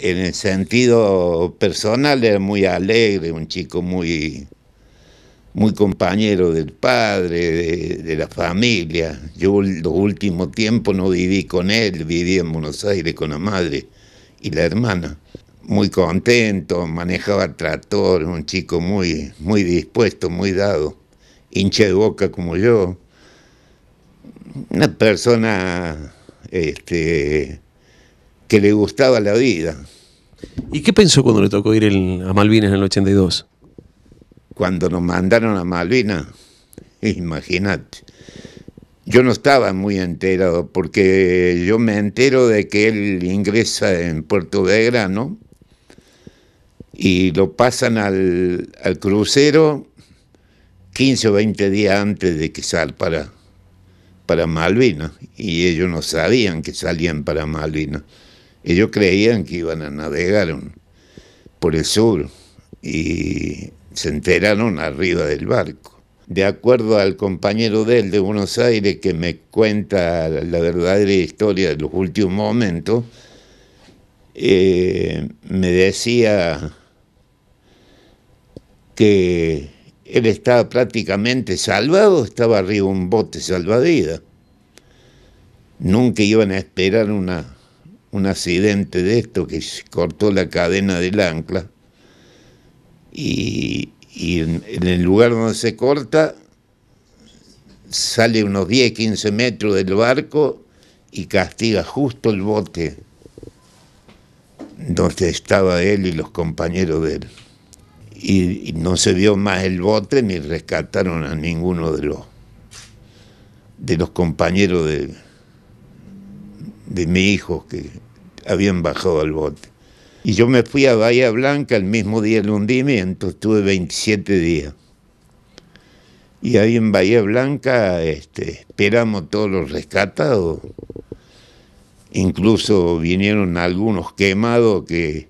en el sentido personal era muy alegre, un chico muy, muy compañero del padre, de, la familia. Yo los últimos tiempos no viví con él, viví en Buenos Aires con la madre y la hermana. Muy contento, manejaba tractor, un chico muy, muy dispuesto, muy dado, hinche de boca como yo. Una persona este, que le gustaba la vida. ¿Y qué pensó cuando le tocó ir a Malvinas en el 82? Cuando nos mandaron a Malvinas, imagínate. Yo no estaba muy enterado, porque yo me entero de que él ingresa en Puerto Grano y lo pasan al, crucero 15 o 20 días antes de que salga para Malvinas y ellos no sabían que salían para Malvinas. Ellos creían que iban a navegar por el sur y se enteraron arriba del barco. De acuerdo al compañero de él de Buenos Aires que me cuenta la verdadera historia de los últimos momentos, eh, me decía que él estaba prácticamente salvado, estaba arriba un bote salvavidas. Nunca iban a esperar una, un accidente de esto que cortó la cadena del ancla y, en, el lugar donde se corta sale unos 10, 15 metros del barco y castiga justo el bote donde estaba él y los compañeros de él. Y, no se vio más el bote ni rescataron a ninguno de los, de los compañeros de él de mis hijos que habían bajado al bote. Y yo me fui a Bahía Blanca el mismo día del hundimiento, estuve 27 días. Y ahí en Bahía Blanca este, esperamos todos los rescatados. Incluso vinieron algunos quemados que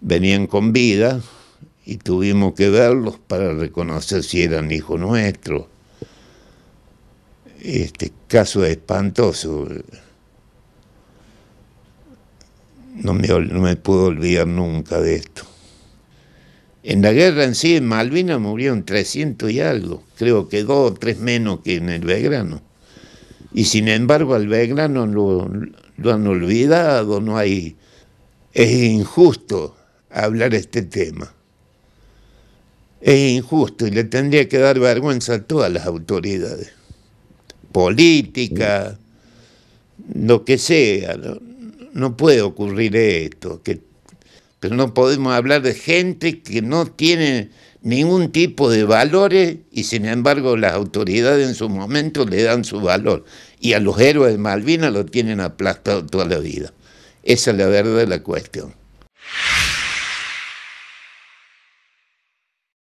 venían con vida y tuvimos que verlos para reconocer si eran hijos nuestros. Este caso espantoso no me, puedo olvidar nunca de esto. En la guerra en sí, en Malvinas murieron 300 y algo, creo que dos o tres menos que en el Belgrano. Y sin embargo, al Belgrano lo, han olvidado, no hay. Es injusto hablar este tema. Es injusto y le tendría que dar vergüenza a todas las autoridades, política, lo que sea. ¿no? no puede ocurrir esto, que, pero no podemos hablar de gente que no tiene ningún tipo de valores y sin embargo las autoridades en su momento le dan su valor y a los héroes de Malvinas lo tienen aplastado toda la vida. Esa es la verdad de la cuestión.